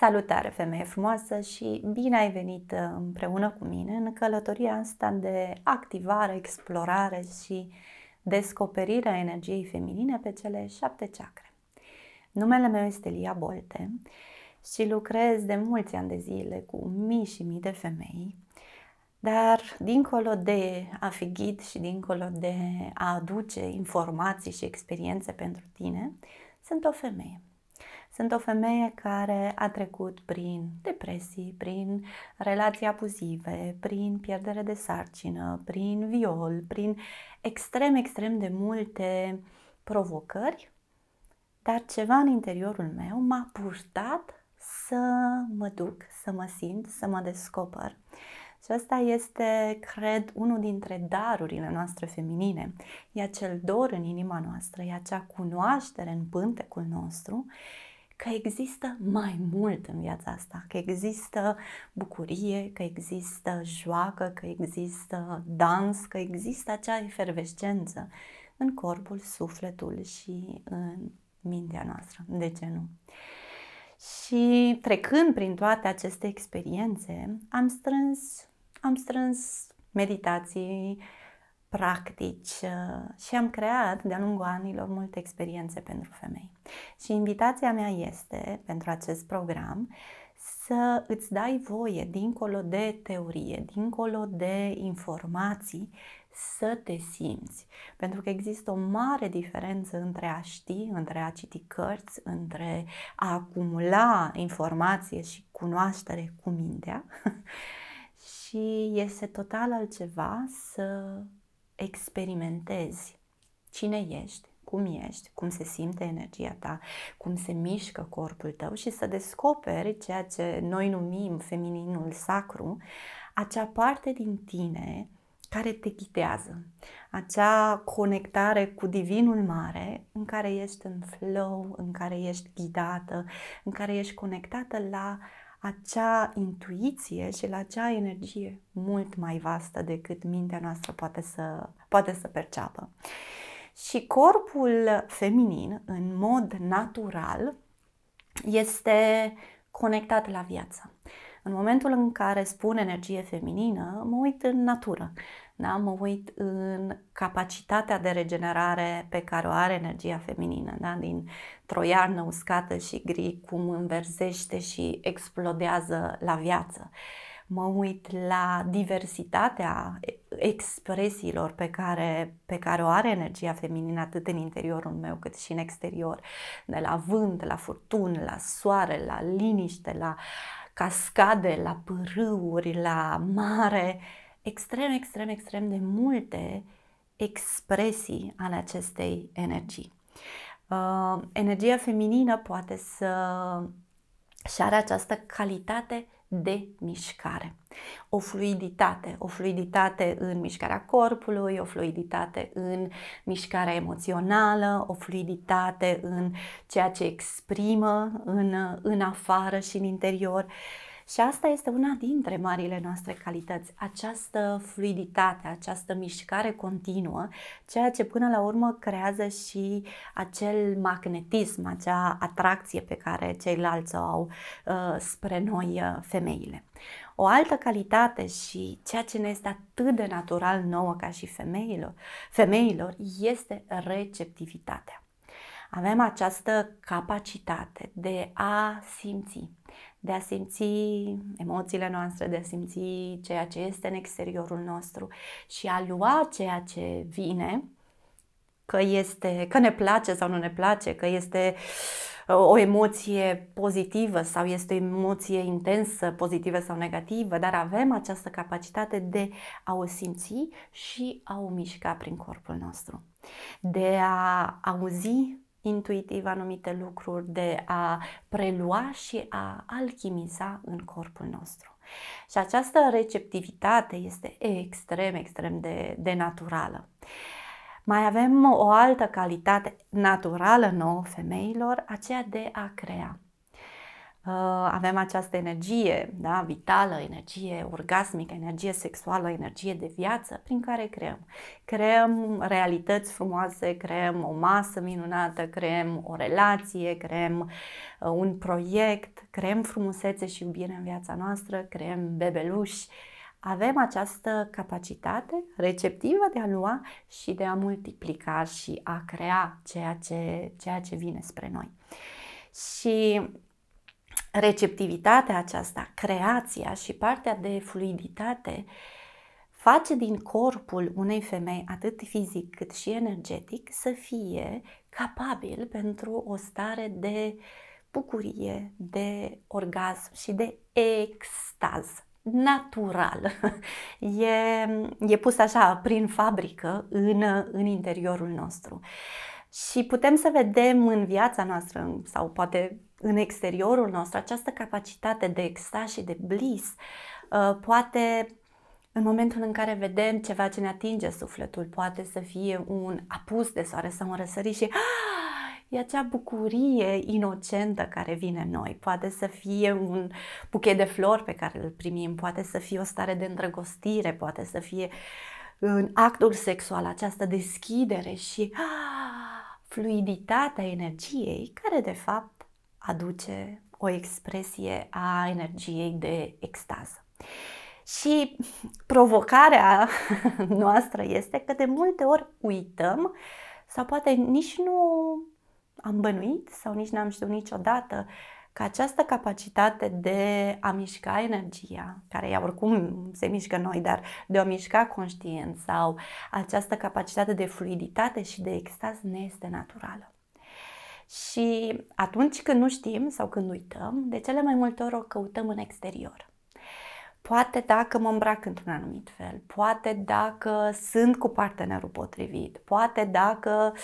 Salutare, femeie frumoasă și bine ai venit uh, împreună cu mine în călătoria asta de activare, explorare și descoperire a energiei feminine pe cele șapte chakre. Numele meu este Lia Bolte și lucrez de mulți ani de zile cu mii și mii de femei, dar dincolo de a fi ghid și dincolo de a aduce informații și experiențe pentru tine, sunt o femeie sunt o femeie care a trecut prin depresii, prin relații abuzive, prin pierdere de sarcină, prin viol, prin extrem, extrem de multe provocări, dar ceva în interiorul meu m-a purtat să mă duc, să mă simt, să mă descoper. Și asta este, cred, unul dintre darurile noastre feminine. E acel dor în inima noastră, e acea cunoaștere în pântecul nostru că există mai mult în viața asta, că există bucurie, că există joacă, că există dans, că există acea efervescență în corpul, sufletul și în mintea noastră. De ce nu? Și trecând prin toate aceste experiențe, am strâns, am strâns meditații, practici uh, și am creat de-a lungul anilor multe experiențe pentru femei. Și invitația mea este, pentru acest program, să îți dai voie, dincolo de teorie, dincolo de informații, să te simți. Pentru că există o mare diferență între a ști, între a citi cărți, între a acumula informație și cunoaștere cu mintea și este total altceva să experimentezi cine ești, cum ești, cum se simte energia ta, cum se mișcă corpul tău și să descoperi ceea ce noi numim femininul sacru, acea parte din tine care te ghidează, acea conectare cu Divinul Mare în care ești în flow, în care ești ghidată, în care ești conectată la uh, acea intuiție și la acea energie mult mai vastă decât mintea noastră poate să, poate să perceapă. Și corpul feminin, în mod natural, este conectat la viață. În momentul în care spun energie feminină, mă uit în natură, da? mă uit în capacitatea de regenerare pe care o are energia feminină, da? din troiarnă uscată și gri, cum înverzește și explodează la viață. Mă uit la diversitatea expresiilor pe care, pe care o are energia feminină atât în interiorul meu cât și în exterior, de la vânt, la furtun, la soare, la liniște, la cascade, la pârâuri, la mare, extrem, extrem, extrem de multe expresii ale acestei energii. Uh, energia feminină poate să și are această calitate de mișcare. O fluiditate, o fluiditate în mișcarea corpului, o fluiditate în mișcarea emoțională, o fluiditate în ceea ce exprimă în, în afară și în interior. Uh, și asta este una dintre marile noastre calități, această fluiditate, această mișcare continuă, ceea ce până la urmă creează și acel magnetism, acea atracție pe care ceilalți o au uh, spre noi uh, femeile. O altă calitate și ceea ce ne este atât de natural nouă ca și femeilor, femeilor este receptivitatea. Avem această capacitate de a simți, de a simți emoțiile noastre, de a simți ceea ce este în exteriorul nostru și a lua ceea ce vine, că, este, că ne place sau nu ne place, că este uh, o emoție pozitivă sau este o emoție intensă, pozitivă sau negativă, dar avem această capacitate de a o simți și a o mișca prin corpul nostru, de a auzi intuitiv anumite lucruri, de a prelua și a alchimiza în corpul nostru. Și această receptivitate este extrem, extrem de, de naturală. Mai avem o altă calitate naturală nouă femeilor, aceea de a crea. Uh, avem această energie da, vitală, energie orgasmică, energie sexuală, energie de viață prin care creăm. Creăm realități frumoase, creăm o masă minunată, creăm o relație, creăm uh, un proiect, creăm frumusețe și iubire în viața noastră, creăm bebeluși. Avem această capacitate receptivă de a lua și de a multiplica și a crea ceea ce, ceea ce vine spre noi. Și receptivitatea aceasta, creația și partea de fluiditate face din corpul unei femei, atât fizic cât și energetic, să fie capabil pentru o stare de bucurie, de orgasm și de extaz natural. E, e pus așa prin fabrică în, în interiorul nostru. Și putem să vedem în viața noastră, sau poate în exteriorul nostru, această capacitate de extaz și de bliss, uh, poate în momentul în care vedem ceva ce ne atinge sufletul, poate să fie un apus de soare sau un răsărit și ah, e acea bucurie inocentă care vine în noi. Poate să fie un buchet de flori pe care îl primim, poate să fie o stare de îndrăgostire, poate să fie în actul sexual această deschidere și ah, fluiditatea energiei, care de fapt aduce o expresie a energiei de extază. Și provocarea noastră este că de multe ori uităm sau poate nici nu am bănuit sau nici n-am știut niciodată că această capacitate de a mișca energia, care ea oricum se mișcă noi, dar de a mișca conștient sau această capacitate de fluiditate și de extaz ne este naturală. Și atunci când nu știm sau când uităm, de cele mai multe ori o căutăm în exterior. Poate dacă mă îmbrac într-un anumit fel, poate dacă sunt cu partenerul potrivit, poate dacă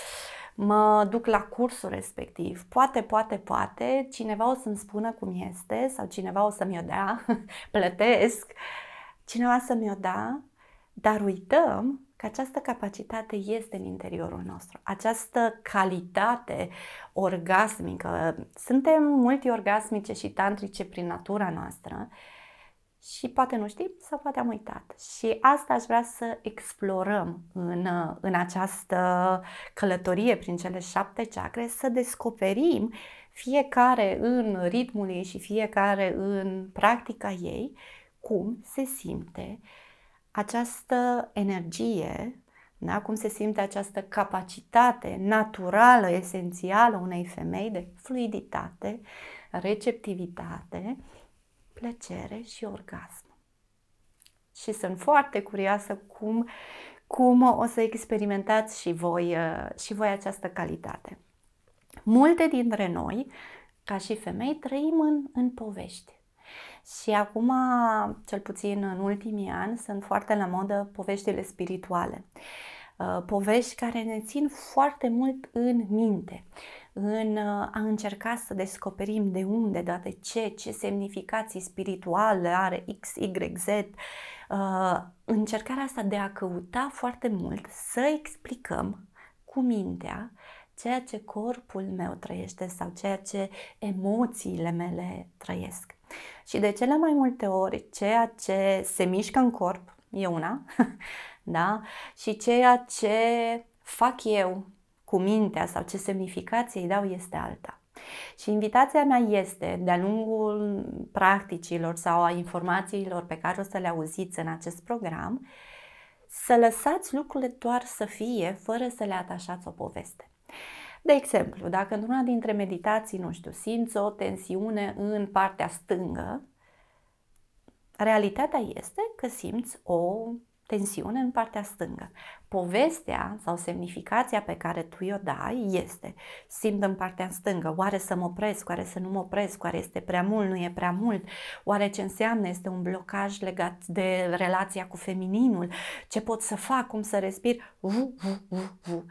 mă duc la cursul respectiv, poate, poate, poate cineva o să-mi spună cum este sau cineva o să-mi o dea, plătesc, cineva să-mi o dea, dar uităm că această capacitate este în interiorul nostru, această calitate orgasmică. Suntem multiorgasmice și tantrice prin natura noastră și poate nu știm sau poate am uitat. Și asta aș vrea să explorăm în, în această călătorie prin cele șapte chakre, să descoperim fiecare în ritmul ei și fiecare în practica ei cum se simte această energie, da? cum se simte această capacitate naturală, esențială unei femei de fluiditate, receptivitate, plăcere și orgasm. Și sunt foarte curioasă cum, cum o să experimentați și voi, uh, și voi această calitate. Multe dintre noi, ca și femei, trăim în, în povești. Și acum, cel puțin în ultimii ani, sunt foarte la modă poveștile spirituale. Uh, povești care ne țin foarte mult în minte, în uh, a încerca să descoperim de unde, de de ce, ce semnificații spirituale are X, Y, Z. Uh, încercarea asta de a căuta foarte mult să explicăm cu mintea ceea ce corpul meu trăiește sau ceea ce emoțiile mele trăiesc. Și de cele mai multe ori, ceea ce se mișcă în corp e una, da? Și ceea ce fac eu cu mintea sau ce semnificație îi dau este alta. Și invitația mea este, de-a lungul practicilor sau a informațiilor pe care o să le auziți în acest program, să lăsați lucrurile doar să fie, fără să le atașați o poveste. De exemplu, dacă într-una dintre meditații, nu știu, simți o tensiune în partea stângă, realitatea este că simți o tensiune în partea stângă. Povestea sau semnificația pe care tu i-o dai este simt în partea stângă, oare să mă opresc, oare să nu mă opresc, oare este prea mult, nu e prea mult, oare ce înseamnă este un blocaj legat de relația cu femininul, ce pot să fac, cum să respir, vu, vu, vu, vu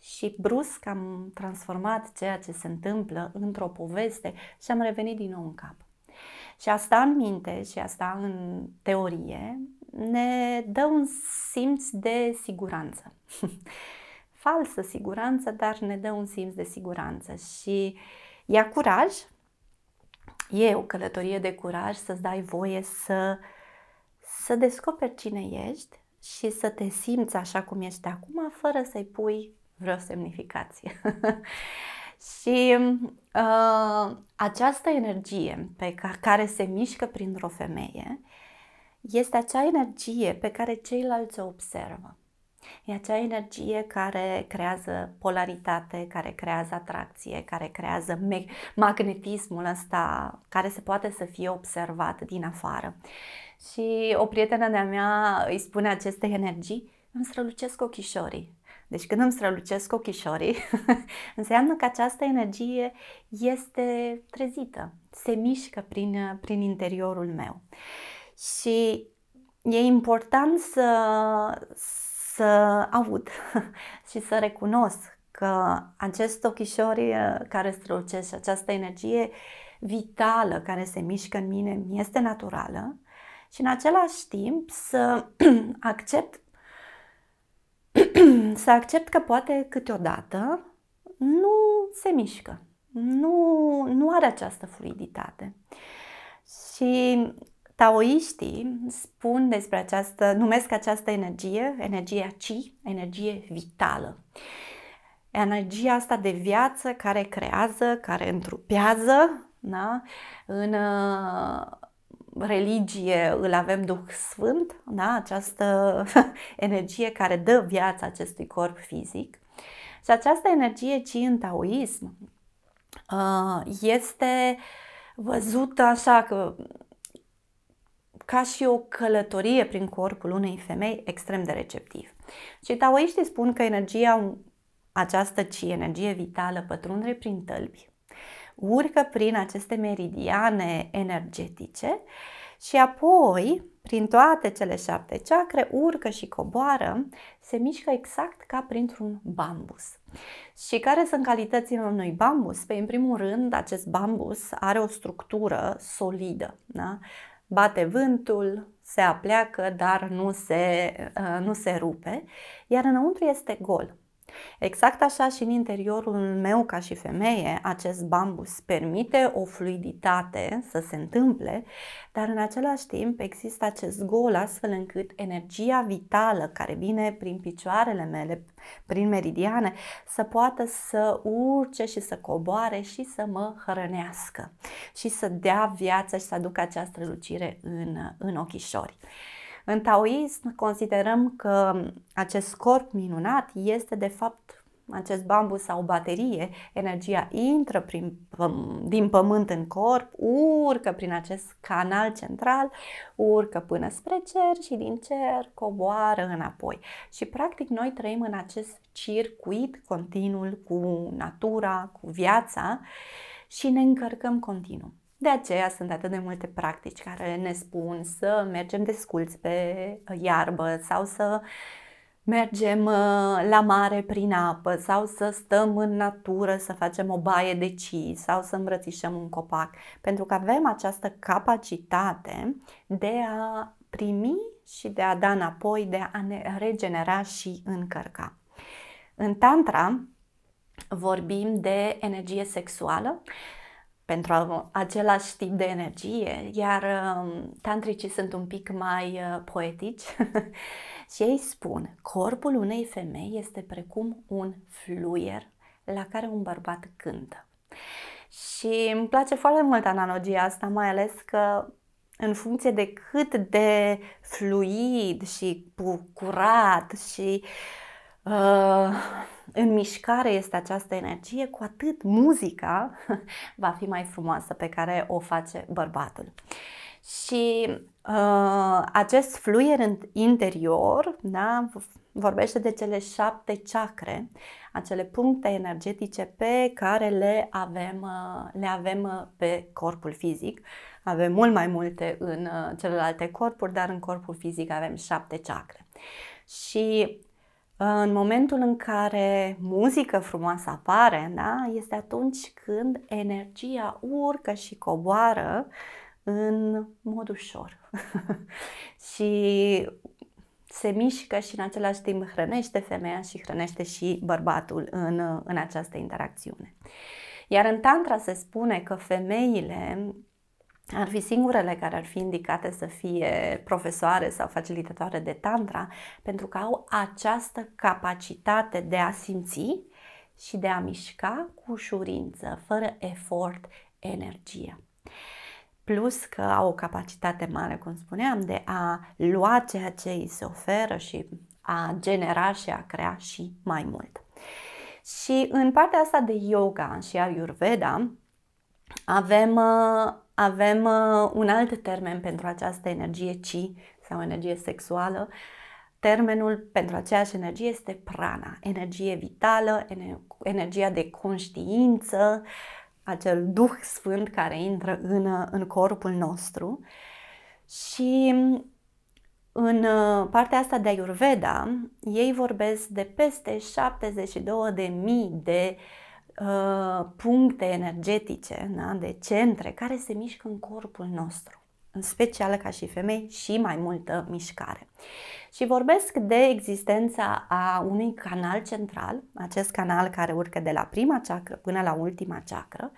și brusc am transformat ceea ce se întâmplă într-o poveste și am revenit din nou în cap. Și asta în minte și asta în teorie ne dă un simț de siguranță. Falsă siguranță, dar ne dă un simț de siguranță și ia curaj, e o călătorie de curaj să-ți dai voie să, să descoperi cine ești și să te simți așa cum ești acum, fără să-i pui vreo semnificație. și uh, această energie pe care care se mișcă printr-o femeie este acea energie pe care ceilalți o observă. E acea energie care creează polaritate, care creează atracție, care creează me- magnetismul ăsta care se poate să fie observat din afară. Și o prietenă de-a mea îi spune aceste energii, îmi strălucesc ochișorii. Deci când îmi strălucesc ochișorii, înseamnă că această energie este trezită, se mișcă prin, prin interiorul meu. Și e important să, să aud și să recunosc că acest ochișori uh, care strălucesc, această energie vitală care se mișcă în mine, mi este naturală și în același timp să accept să accept că poate câteodată nu se mișcă, nu, nu are această fluiditate. Și taoiștii spun despre această, numesc această energie, energia chi, energie vitală. Energia asta de viață care creează, care întrupează da? în, religie îl avem Duh Sfânt, da? această energie care dă viața acestui corp fizic. Și această energie ci în taoism uh, este văzută așa că ca și o călătorie prin corpul unei femei extrem de receptiv. Și taoiștii spun că energia această ci, energie vitală, pătrunde prin tălbi, urcă prin aceste meridiane energetice și apoi, prin toate cele șapte ceacre, urcă și coboară, se mișcă exact ca printr-un bambus. Și care sunt calitățile unui bambus? Păi, în primul rând, acest bambus are o structură solidă. Da? Bate vântul, se apleacă, dar nu se, uh, nu se rupe, iar înăuntru este gol. Exact așa și în interiorul meu ca și femeie, acest bambus permite o fluiditate să se întâmple, dar în același timp există acest gol astfel încât energia vitală care vine prin picioarele mele, prin meridiane, să poată să urce și să coboare și să mă hrănească și să dea viață și să aducă această lucire în, în ochișori. În taoism considerăm că acest corp minunat este de fapt acest bambu sau baterie, energia intră prin, din pământ în corp, urcă prin acest canal central, urcă până spre cer și din cer coboară înapoi. Și practic noi trăim în acest circuit continuu cu natura, cu viața și ne încărcăm continuu. De aceea sunt atât de multe practici care ne spun să mergem desculți pe uh, iarbă sau să mergem uh, la mare prin apă sau să stăm în natură să facem o baie de cii sau să îmbrățișăm un copac, pentru că avem această capacitate de a primi și de a da înapoi, de a ne regenera și încărca. În Tantra vorbim de energie sexuală pentru același tip de energie, iar um, tantricii sunt un pic mai uh, poetici și ei spun corpul unei femei este precum un fluier la care un bărbat cântă. Și îmi place foarte mult analogia asta, mai ales că în funcție de cât de fluid și curat și uh, Uh, în mișcare este această energie, cu atât muzica va fi mai frumoasă pe care o face bărbatul. Și uh, acest fluier interior da, vorbește de cele șapte chakre, acele puncte energetice pe care le avem, uh, le avem uh, pe corpul fizic. Avem mult mai multe în celelalte corpuri, dar în corpul fizic avem șapte chakre. Și Ă, în momentul în care muzică frumoasă apare, da, este atunci când energia urcă și coboară în mod ușor. și se mișcă și în același timp hrănește femeia și hrănește și bărbatul în, în această interacțiune. Iar în tantra se spune că femeile ar fi singurele care ar fi indicate să fie profesoare sau facilitatoare de tantra, pentru că au această capacitate de a simți și de a mișca cu ușurință, fără efort, energie. Plus că au o capacitate mare, cum spuneam, de a lua ceea ce îi se oferă și a genera și a crea și mai mult. Și în partea asta de yoga și Ayurveda avem uh, avem uh, un alt termen pentru această energie ci sau energie sexuală. Termenul pentru aceeași energie este prana, energie vitală, energia de conștiință, acel Duh Sfânt care intră în, uh, în corpul nostru. Și mm, în uh, partea asta de Ayurveda, ei vorbesc de peste 72.000 de, mii de uh, uh, puncte energetice, da? de centre care se mișcă în corpul nostru în special ca și femei, și mai multă mișcare. Și vorbesc de existența a unui canal central, acest canal care urcă de la prima ceacră până la ultima ceacră,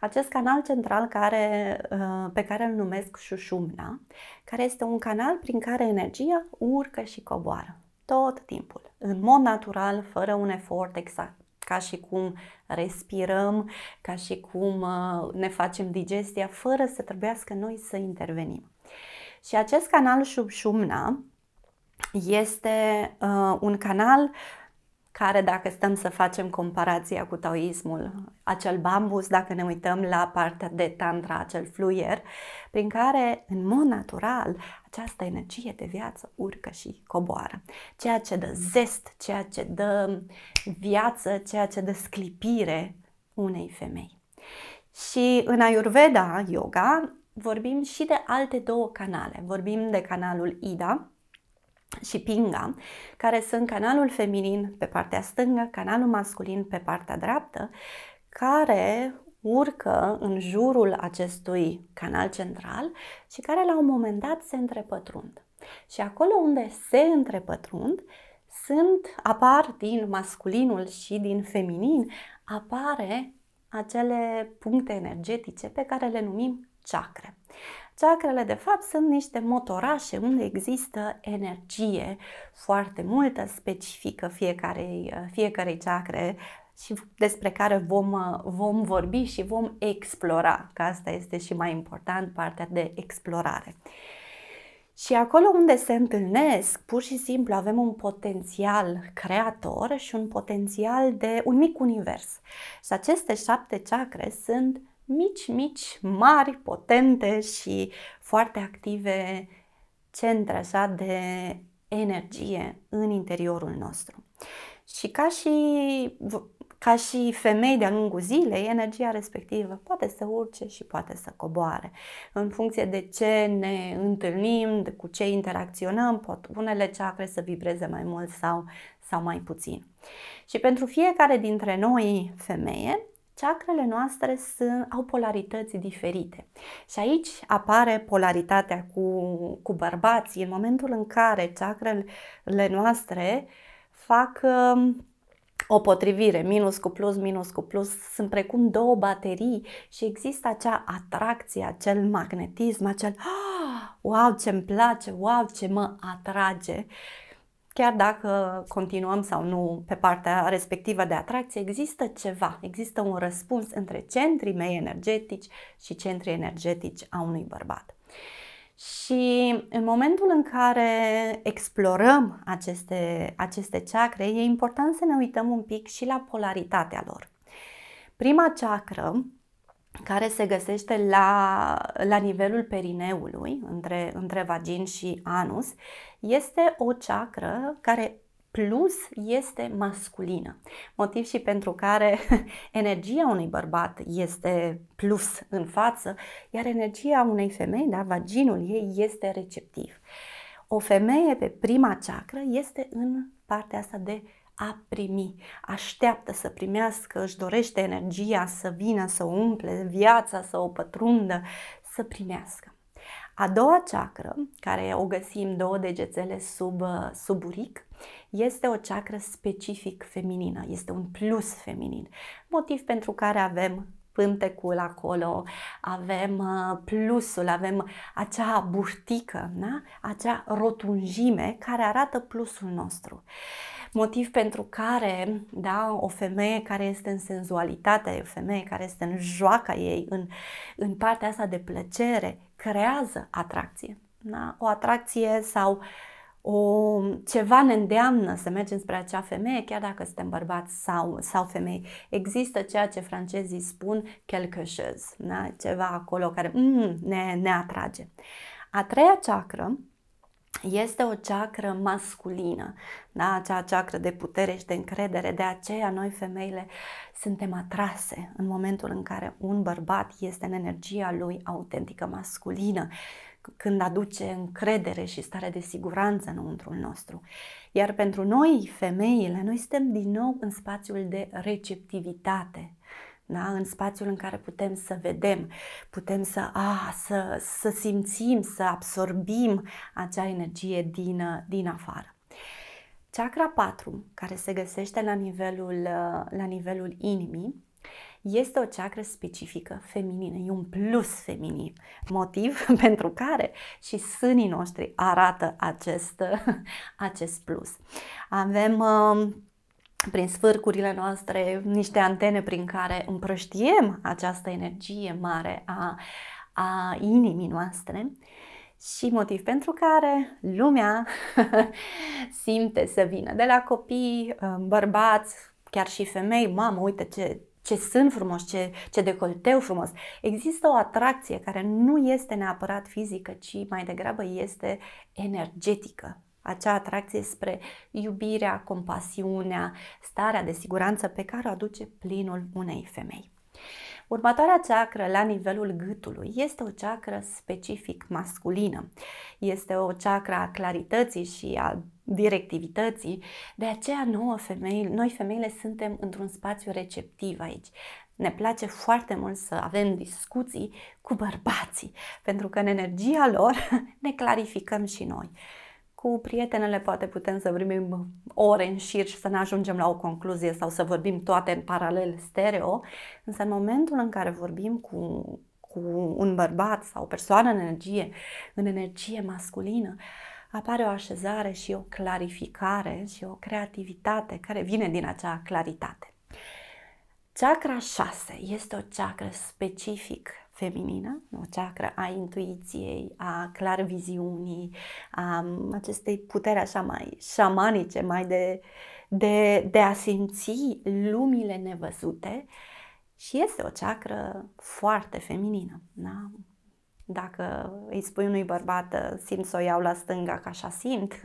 acest canal central care, uh, pe care îl numesc șușumna, care este un canal prin care energia urcă și coboară tot timpul, în mod natural, fără un efort exact, ca și cum respirăm, ca și cum uh, ne facem digestia, fără să trebuiască noi să intervenim. Și acest canal Shubshumna este uh, un canal care dacă stăm să facem comparația cu taoismul, acel bambus, dacă ne uităm la partea de tantra, acel fluier, prin care în mod natural această energie de viață urcă și coboară. Ceea ce dă zest, ceea ce dă viață, ceea ce dă sclipire unei femei. Și în Ayurveda Yoga vorbim și de alte două canale. Vorbim de canalul Ida, și Pinga, care sunt canalul feminin pe partea stângă, canalul masculin pe partea dreaptă, care urcă în jurul acestui canal central și care la un moment dat se întrepătrund. Și acolo unde se întrepătrund, sunt, apar din masculinul și din feminin, apare acele puncte energetice pe care le numim chakre. Chakrele, de fapt, sunt niște motorașe unde există energie foarte multă, specifică fiecarei, uh, fiecarei chakre și despre care vom, uh, vom vorbi și vom explora, că asta este și mai important, partea de explorare. Și acolo unde se întâlnesc, pur și simplu avem un potențial creator și un potențial de un mic univers. Și aceste șapte chakre sunt mici, mici, mari, potente și foarte active centre așa de energie în interiorul nostru. Și ca și, ca și femei de-a lungul zilei, energia respectivă poate să urce și poate să coboare. În funcție de ce ne întâlnim, de cu ce interacționăm, pot unele ceacre să vibreze mai mult sau, sau mai puțin. Și pentru fiecare dintre noi femeie, ceacrele noastre sunt, au polarități diferite. Și aici apare polaritatea cu, cu bărbații, în momentul în care ceacrele noastre fac um, o potrivire, minus cu plus, minus cu plus, sunt precum două baterii și există acea atracție, acel magnetism, acel ah, wow, ce mi place, wow, ce mă atrage chiar dacă continuăm sau nu pe partea respectivă de atracție, există ceva, există un răspuns între centrii mei energetici și centrii energetici a unui bărbat. Și în momentul în care explorăm aceste, aceste chakre, e important să ne uităm un pic și la polaritatea lor. Prima chakră care se găsește la, la nivelul perineului, între, între vagin și anus, este o ceacră care plus este masculină. Motiv și pentru care energia unui bărbat este plus în față, iar energia unei femei, da, vaginul ei este receptiv. O femeie pe prima ceacră este în partea asta de a primi. Așteaptă să primească, își dorește energia să vină, să o umple viața, să o pătrundă, să primească. A doua ceacră, care o găsim două degețele sub, uh, sub uric, este o ceacră specific feminină, este un plus feminin, motiv pentru care avem pântecul acolo, avem uh, plusul, avem acea burtică, da? acea rotunjime care arată plusul nostru. Uh, motiv pentru care da, o femeie care este în senzualitate, o femeie care este în joaca ei, în, în partea asta de plăcere, creează atracție. Da? O atracție sau o, ceva ne îndeamnă să mergem spre acea femeie, chiar dacă suntem bărbați sau, sau femei. Există ceea ce francezii spun quelque chose, da? ceva acolo care mm, ne, ne atrage. A treia ceacră este o ceacră masculină, da? acea ceacră de putere și de încredere. De aceea noi femeile suntem atrase în momentul în care un bărbat este în energia lui autentică masculină, când aduce încredere și stare de siguranță înăuntrul nostru. Iar pentru noi, femeile, noi suntem din nou în spațiul de receptivitate, da? în spațiul în care putem să vedem, putem să, a, ah, să, să simțim, să absorbim acea energie din, din afară. Chakra 4, care se găsește la nivelul, la nivelul inimii, este o ceacră specifică feminină, e un plus feminin, motiv pentru care și sânii noștri arată acest, acest plus. Avem um, prin sfârcurile noastre niște antene prin care împrăștiem această energie mare a, a inimii noastre și motiv pentru care lumea simte să vină de la copii, um, bărbați, chiar și femei, mamă, uite ce, ce sunt frumos, ce, ce decolteu frumos. Există o atracție care nu este neapărat fizică, ci mai degrabă este energetică, acea atracție spre iubirea, compasiunea, starea de siguranță pe care o aduce plinul unei femei. Următoarea ceacră la nivelul gâtului este o ceacră specific masculină. Este o ceacră a clarității și a directivității. De aceea nouă femei, noi femeile suntem într-un spațiu receptiv aici. Ne place foarte mult să avem discuții cu bărbații, pentru că în energia lor ne clarificăm și noi. Cu prietenele poate putem să vorbim ore în șir și să ne ajungem la o concluzie sau să vorbim toate în paralel stereo, însă în momentul în care vorbim cu, cu un bărbat sau o persoană în energie, în energie masculină, apare o așezare și o clarificare și o creativitate care vine din acea claritate. Chakra 6 este o chakra specific feminină, o ceacră a intuiției, a viziunii, a um, acestei puteri așa mai șamanice, mai de, de, de a simți lumile nevăzute și este o ceacră foarte feminină. Da? Dacă îi spui unui bărbat, simt să o iau la stânga, că așa simt,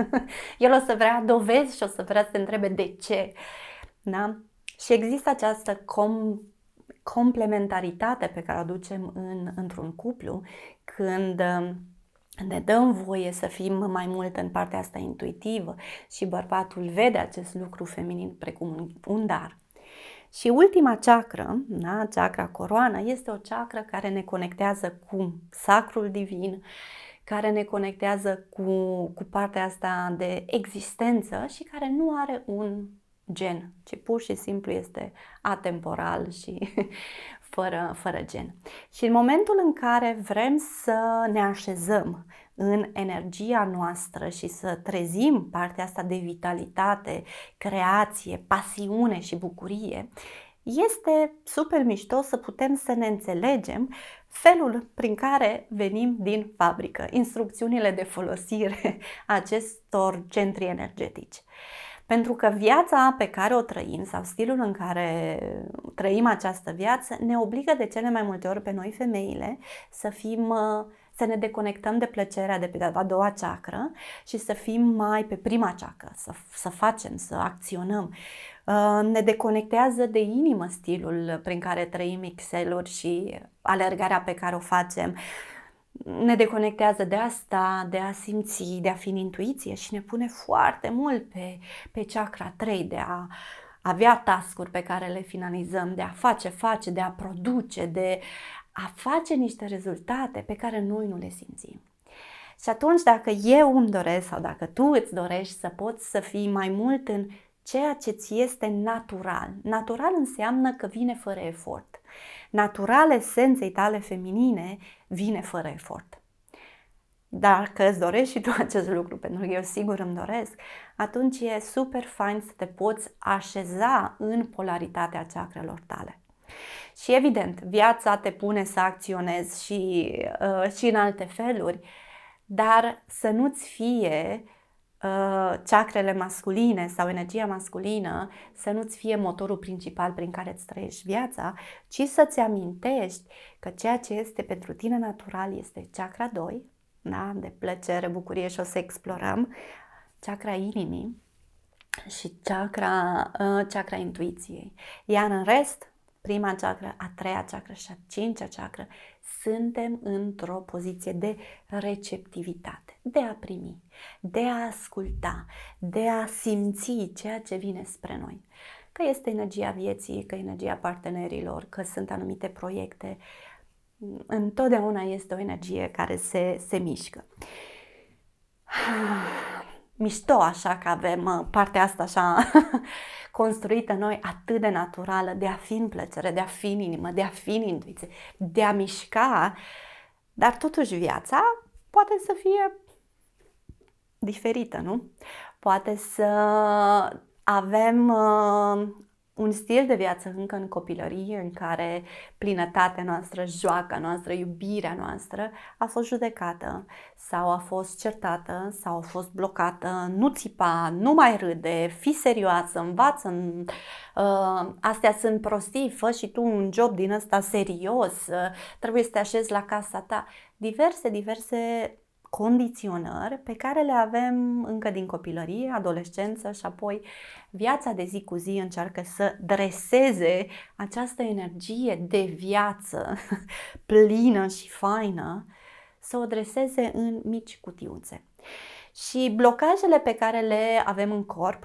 el o să vrea dovezi și o să vrea să te întrebe de ce. Da? Și există această com- complementaritate pe care o aducem în, într-un cuplu când um, ne dăm voie să fim mai mult în partea asta intuitivă și bărbatul vede acest lucru feminin precum un dar. Și ultima ceacră, da, ceacra coroană, este o ceacră care ne conectează cu sacrul divin, care ne conectează cu, cu partea asta de existență și care nu are un gen, ci pur și simplu este atemporal și fără, fără gen. Și în momentul în care vrem să ne așezăm în energia noastră și să trezim partea asta de vitalitate, creație, pasiune și bucurie, este super mișto să putem să ne înțelegem felul prin care venim din fabrică, instrucțiunile de folosire acestor centri energetici. Pentru că viața pe care o trăim sau stilul în care trăim această viață ne obligă de cele mai multe ori pe noi femeile să fim uh, să ne deconectăm de plăcerea de pe a doua ceacră și să fim mai pe prima ceacră, să, să facem, să acționăm. Uh, ne deconectează de inimă stilul prin care trăim excel și alergarea pe care o facem ne deconectează de asta, de a simți, de a fi în intuiție și ne pune foarte mult pe, pe chakra 3, de a avea tascuri pe care le finalizăm, de a face, face, de a produce, de a face niște rezultate pe care noi nu le simțim. Și atunci dacă eu îmi doresc sau dacă tu îți dorești să poți să fii mai mult în ceea ce ți este natural. Natural înseamnă că vine fără efort naturale esenței tale feminine vine fără efort. Dar Dacă îți dorești și tu acest lucru, pentru că eu sigur îmi doresc, atunci e super fain să te poți așeza în polaritatea ceacrelor tale. Și evident, viața te pune să acționezi și, uh, și în alte feluri, dar să nu-ți fie uh, Uh, ceacrele masculine sau energia masculină să nu-ți fie motorul principal prin care îți trăiești viața, ci să-ți amintești că ceea ce este pentru tine natural este chakra 2, da? de plăcere, bucurie și o să explorăm, chakra inimii și chakra, uh, chakra intuiției. Iar în rest, prima chakra, a treia chakra și a cincea chakra suntem într-o poziție de receptivitate, de a primi, de a asculta, de a simți ceea ce vine spre noi. Că este energia vieții, că energia partenerilor, că sunt anumite proiecte, întotdeauna este o energie care se, se mișcă. mișto așa că avem uh, partea asta așa construită noi atât de naturală de a fi în plăcere, de a fi în inimă, de a fi în intuiție, de a mișca, dar totuși viața poate să fie diferită, nu? Poate să avem uh, un stil de viață încă în copilărie, în care plinătatea noastră, joaca noastră, iubirea noastră a fost judecată sau a fost certată sau a fost blocată, nu țipa, nu mai râde, fi serioasă, învață. Uh, astea sunt prostii, fă și tu un job din ăsta serios, uh, trebuie să te așezi la casa ta. Diverse, diverse condiționări pe care le avem încă din copilărie, adolescență și apoi viața de zi cu zi încearcă să dreseze această energie de viață plină și faină, să o dreseze în mici cutiuțe. Și blocajele pe care le avem în corp,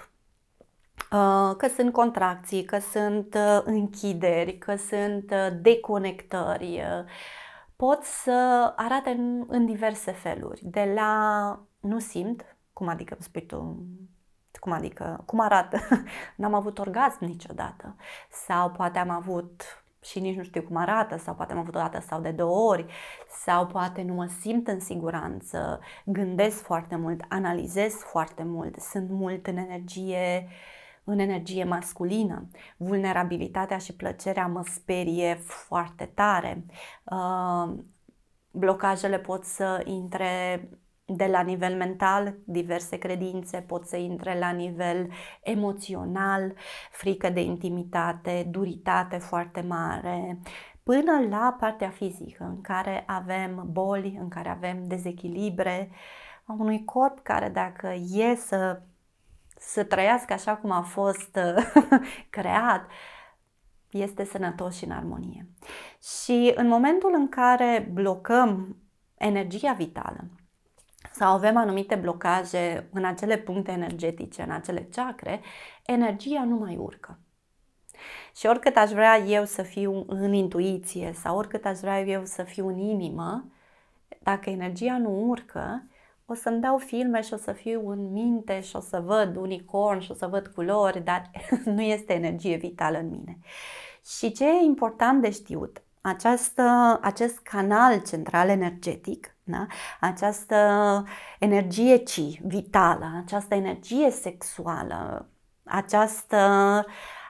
uh, că sunt contracții, că sunt uh, închideri, că sunt uh, deconectări, pot să arate în, în diverse feluri. De la nu simt, cum adică îmi spui tu, cum adică, cum arată, n-am avut orgasm niciodată sau poate am avut și nici nu știu cum arată sau poate am avut o dată sau de două ori sau poate nu mă simt în siguranță, gândesc foarte mult, analizez foarte mult, sunt mult în energie uh, în energie masculină. Vulnerabilitatea și plăcerea mă sperie foarte tare. Uh, blocajele pot să intre de la nivel mental, diverse credințe pot să intre la nivel emoțional, frică de intimitate, duritate foarte mare, până la partea fizică, în care avem boli, în care avem dezechilibre, a unui corp care dacă e să să trăiască așa cum a fost uh, creat, este sănătos și în armonie. Și în momentul în care blocăm energia vitală sau avem anumite blocaje în acele puncte energetice, în acele chakre, energia nu mai urcă. Și oricât aș vrea eu să fiu în intuiție sau oricât aș vrea eu să fiu în inimă, dacă energia nu urcă, o să-mi dau filme și o să fiu în minte și o să văd unicorn și o să văd culori, dar nu este energie vitală în mine. Și ce e important de știut, această, acest canal central energetic, da? această energie ci, vitală, această energie sexuală, această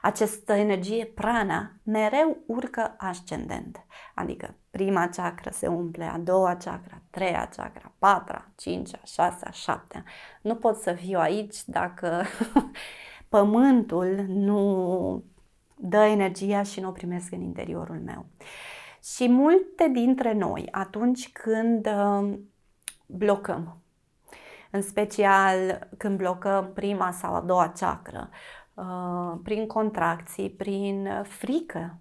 această energie prana mereu urcă ascendent, adică prima chakra se umple, a doua chakra, a treia chakra, a patra, a cincea, a șasea, a șaptea. Nu pot să fiu aici dacă pământul nu dă energia și nu o primesc în interiorul meu. Și multe dintre noi, atunci când um, blocăm, în special când blocăm prima sau a doua chakra, Uh, prin contracții, prin frică,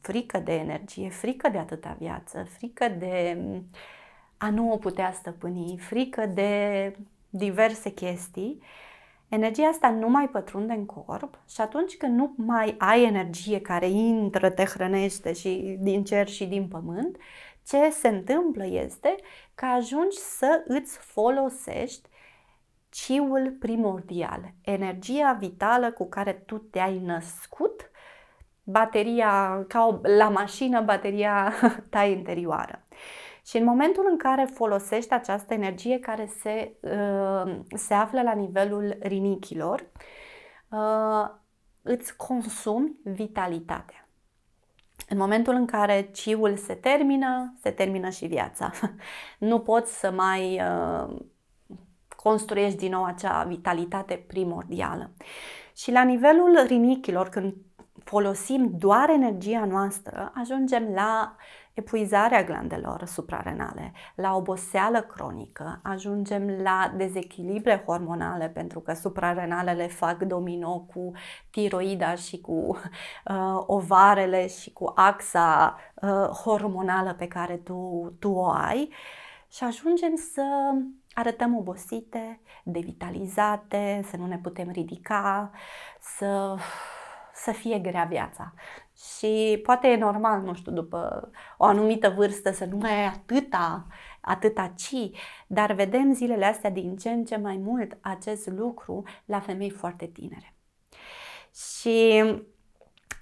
frică de energie, frică de atâta viață, frică de a nu o putea stăpâni, frică de diverse chestii, energia asta nu mai pătrunde în corp și atunci când nu mai ai energie care intră, te hrănește și din cer și din pământ, ce se întâmplă este că ajungi să îți folosești ciul primordial, energia vitală cu care tu te-ai născut, bateria, ca o, la mașină, bateria ta interioară. Și în momentul în care folosești această energie care se, uh, se află la nivelul rinichilor, uh, îți consumi vitalitatea. În momentul în care ciul se termină, se termină și viața. Nu poți să mai uh, construiești din nou acea vitalitate primordială. Și la nivelul rinichilor, când folosim doar energia noastră, ajungem la epuizarea glandelor suprarenale, la oboseală cronică, ajungem la dezechilibre hormonale pentru că suprarenalele fac domino cu tiroida și cu uh, ovarele și cu axa uh, hormonală pe care tu, tu o ai și ajungem să arătăm obosite, devitalizate, să nu ne putem ridica, să, să fie grea viața. Și poate e normal, nu știu, după o anumită vârstă să nu mai ai atâta, atâta ci, dar vedem zilele astea din ce în ce mai mult acest lucru la femei foarte tinere. Și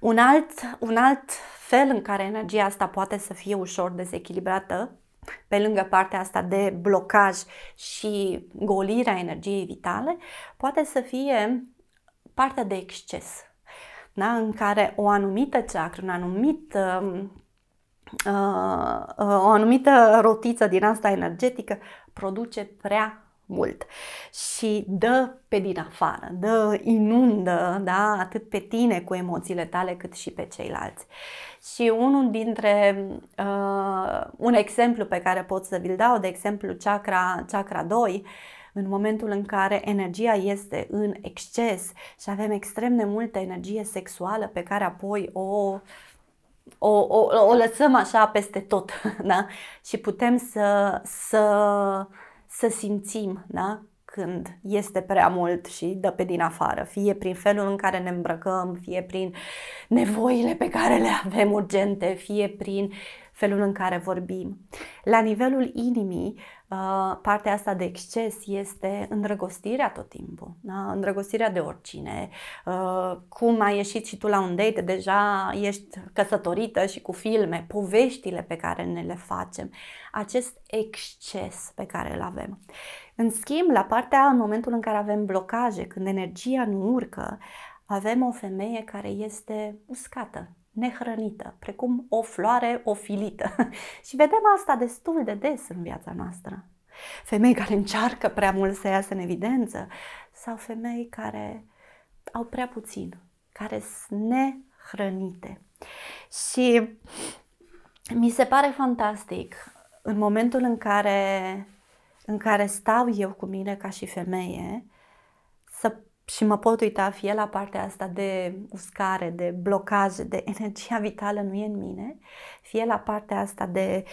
un alt, un alt fel în care energia asta poate să fie ușor dezechilibrată pe lângă partea asta de blocaj și golirea energiei vitale, poate să fie partea de exces, da? în care o anumită ceacră, un anumit um, uh, uh, o anumită rotiță din asta energetică produce prea mult și dă pe din afară, dă, inundă, da, atât pe tine cu emoțiile tale cât și pe ceilalți. Și unul dintre, uh, un exemplu pe care pot să vi-l dau, de exemplu chakra, chakra 2, în momentul în care energia este în exces și avem extrem de multă energie sexuală pe care apoi o o, o, o lăsăm așa peste tot da? și putem să, să să simțim da? când este prea mult și dă pe din afară, fie prin felul în care ne îmbrăcăm, fie prin nevoile pe care le avem urgente, fie prin felul în care vorbim. La nivelul inimii, Uh, partea asta de exces este îndrăgostirea tot timpul, da? îndrăgostirea de oricine. Uh, cum ai ieșit și tu la un date, deja ești căsătorită și cu filme, poveștile pe care ne le facem, acest exces pe care îl avem. În schimb, la partea, în momentul în care avem blocaje, când energia nu urcă, avem o femeie care este uscată, nehrănită, precum o floare ofilită. și vedem asta destul de des în viața noastră. Femei care încearcă prea mult să iasă în evidență sau femei care au prea puțin, care sunt nehrănite. Și mi se pare fantastic în momentul în care, în care stau eu cu mine ca și femeie să și mă pot uita fie la partea asta de uscare, de blocaje, de energia vitală nu e în mine, fie la partea asta de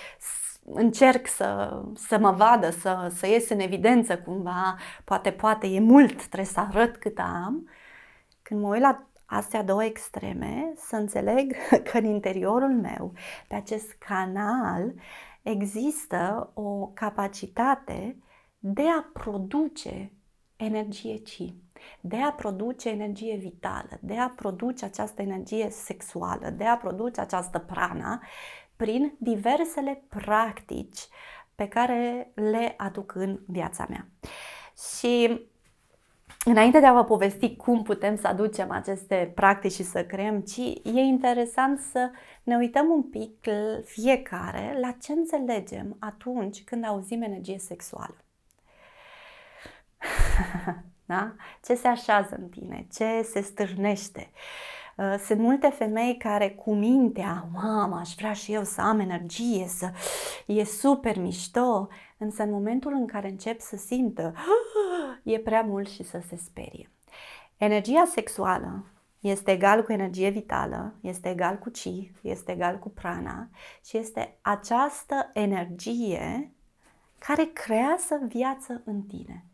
încerc să, să mă vadă, să, să ies în evidență cumva, poate, poate e mult, trebuie să arăt cât am. Când mă uit la astea două extreme, să înțeleg că în interiorul meu, pe acest canal, există o capacitate de a produce energie chi de a produce energie vitală, de a produce această energie sexuală, de a produce această prana prin diversele practici pe care le aduc în viața mea. Și Înainte de a vă povesti cum putem să aducem aceste practici și să creăm ci, e interesant să ne uităm un pic fiecare la ce înțelegem atunci când auzim energie sexuală. Da? Ce se așează în tine? Ce se stârnește? Uh, sunt multe femei care cu mintea, mama, aș vrea și eu să am energie, să e super mișto, însă în momentul în care încep să simtă, e prea mult și să se sperie. Energia sexuală este egal cu energie vitală, este egal cu chi, este egal cu prana și este această energie care creează viață în tine.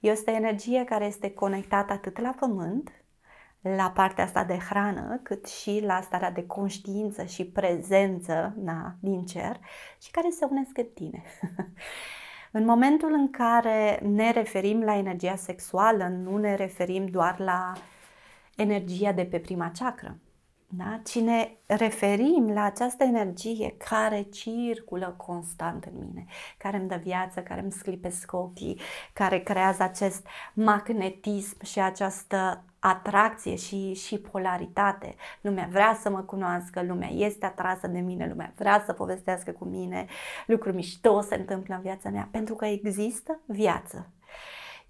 Este o energie care este conectată atât la pământ, la partea asta de hrană, cât și la starea de conștiință și prezență na, din cer și care se unesc în tine. În momentul în care ne referim la energia sexuală, nu ne referim doar la energia de pe prima chakra. Da? Ci ne referim la această energie care circulă constant în mine, care îmi dă viață, care îmi sclipesc ochii, care creează acest magnetism și această atracție și, și polaritate. Lumea vrea să mă cunoască, lumea este atrasă de mine, lumea vrea să povestească cu mine, lucruri mișto se întâmplă în viața mea, pentru că există viață.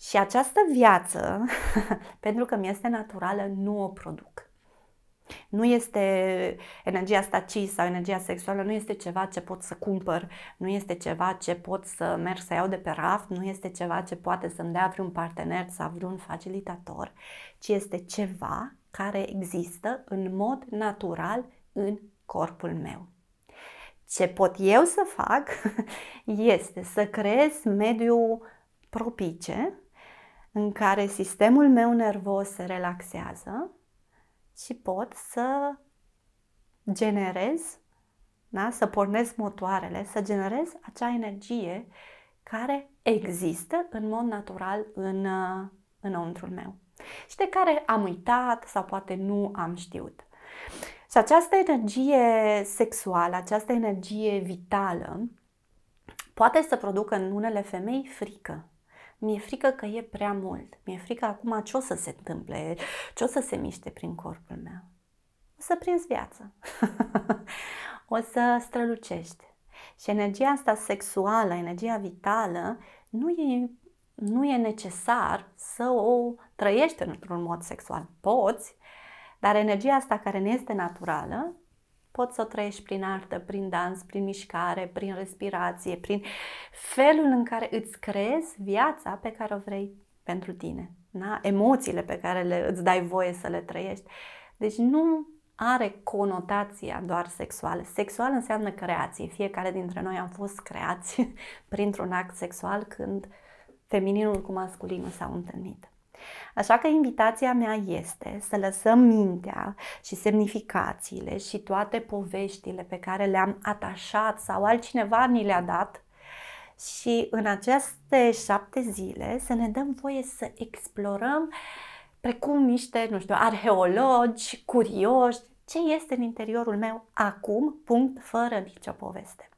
Și această viață, pentru că mi este naturală, nu o produc nu este energia asta ci sau energia sexuală, nu este ceva ce pot să cumpăr, nu este ceva ce pot să merg să iau de pe raft, nu este ceva ce poate să-mi dea vreun partener sau vreun facilitator, ci este ceva care există în mod natural în corpul meu. Ce pot eu să fac este să creez mediu propice în care sistemul meu nervos se relaxează, și pot să generez, da? să pornesc motoarele, să generez acea energie care există în mod natural în, uh, înăuntrul meu și de care am uitat sau poate nu am știut. Și această energie sexuală, această energie vitală, poate să producă în unele femei frică mi-e frică că e prea mult, mi-e frică acum ce o să se întâmple, ce o să se miște prin corpul meu. O să prinzi viață, o să strălucești. Și energia asta sexuală, energia vitală, nu e, nu e necesar să o trăiești într-un mod sexual. Poți, dar energia asta care ne este naturală poți să o trăiești prin artă, prin dans, prin mișcare, prin respirație, prin felul în care îți creezi viața pe care o vrei pentru tine. Da? Emoțiile pe care le, îți dai voie să le trăiești. Deci nu are conotația doar sexuală. Sexual înseamnă creație. Fiecare dintre noi am fost creați printr-un act sexual când femininul cu masculinul s-au întâlnit. Așa că invitația mea este să lăsăm mintea și semnificațiile și toate poveștile pe care le-am atașat sau altcineva ni le-a dat și în aceste șapte zile să ne dăm voie să explorăm precum niște, nu știu, arheologi, curioși, ce este în interiorul meu acum, punct, fără nicio poveste.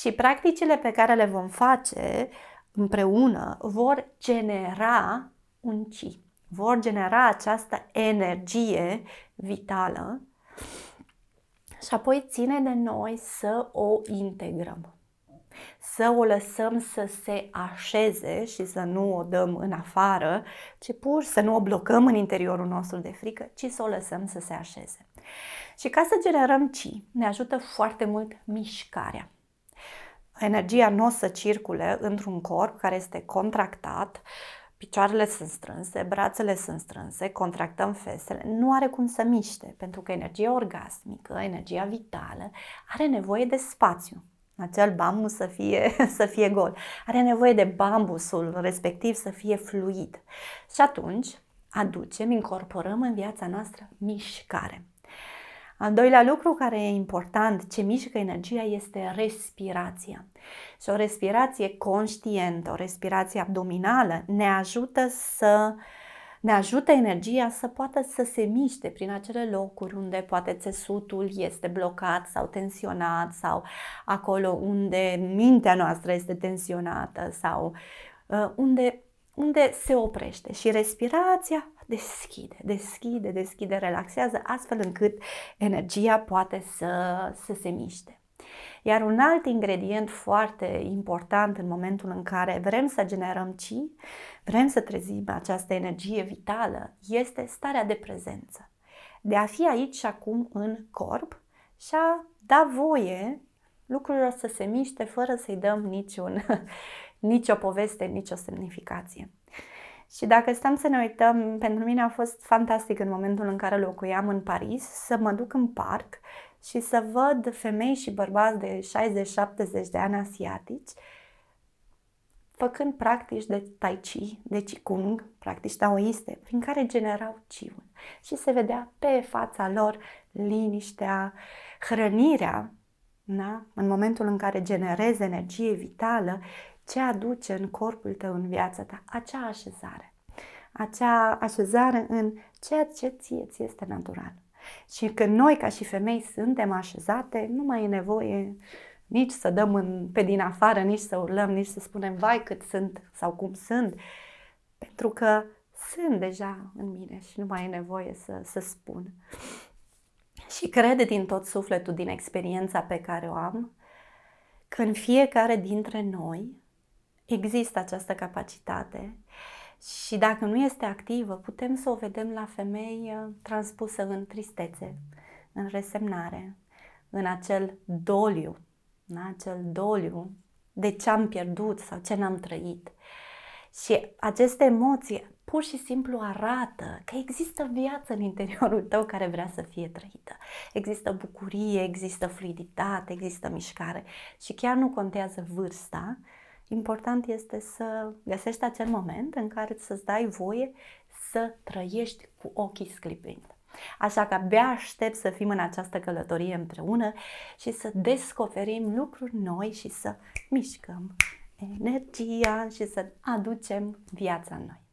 Și practicile pe care le vom face împreună vor genera un chi. Vor genera această energie vitală și apoi ține de noi să o integrăm, să o lăsăm să se așeze și să nu o dăm în afară, ci pur să nu o blocăm în interiorul nostru de frică, ci să o lăsăm să se așeze. Și ca să generăm chi, ne ajută foarte mult mișcarea. Energia nu o să circule într-un corp care este contractat, uh, picioarele sunt strânse, brațele sunt strânse, contractăm fesele, nu are cum să miște, pentru că energia orgasmică, energia vitală, are nevoie de spațiu. Acel bambus să fie, să fie gol. Are nevoie de bambusul respectiv să fie fluid. Și atunci aducem, incorporăm în viața noastră mișcare. Al doilea lucru care e important, ce mișcă energia, este respirația. Și o respirație conștientă, o respirație abdominală ne ajută să ne ajută energia să poată să se miște prin acele locuri unde poate țesutul este blocat sau tensionat sau acolo unde mintea noastră este tensionată sau uh, unde unde se oprește și respirația deschide, deschide, deschide, relaxează astfel încât energia poate să, să se miște. Iar un alt ingredient foarte important în momentul în care vrem să generăm chi, vrem să trezim această energie vitală, este starea de prezență. De a fi aici și acum în corp și a da voie lucrurilor să se miște fără să-i dăm niciun, nicio poveste, nicio semnificație. Și dacă stăm să ne uităm, pentru mine a fost fantastic în momentul în care locuiam în Paris să mă duc în parc și să văd femei și bărbați de 60-70 de ani asiatici făcând practici de tai chi, de qigong, practici taoiste, prin care generau ciul. Și se vedea pe fața lor liniștea, hrănirea, da? în momentul în care generezi energie vitală ce aduce în corpul tău, în viața ta, acea așezare. Acea așezare în ceea ce ție ți este natural. Și că noi, ca și femei, suntem așezate, nu mai e nevoie nici să dăm în, pe din afară, nici să urlăm, nici să spunem vai cât sunt sau cum sunt, pentru că sunt deja în mine și nu mai e nevoie să, să spun. Și cred din tot sufletul, din experiența pe care o am, că în fiecare dintre noi Există această capacitate și dacă nu este activă, putem să o vedem la femei uh, transpusă în tristețe, în resemnare, în acel doliu, în acel doliu de ce am pierdut sau ce n-am trăit. Și aceste emoții pur și simplu arată că există viață în interiorul tău care vrea să fie trăită. Există bucurie, există fluiditate, există mișcare și chiar nu contează vârsta, important este să găsești acel moment în care să-ți dai voie să trăiești cu ochii sclipind. Așa că abia aștept să fim în această călătorie împreună și să descoperim lucruri noi și să mișcăm energia și să aducem viața în noi.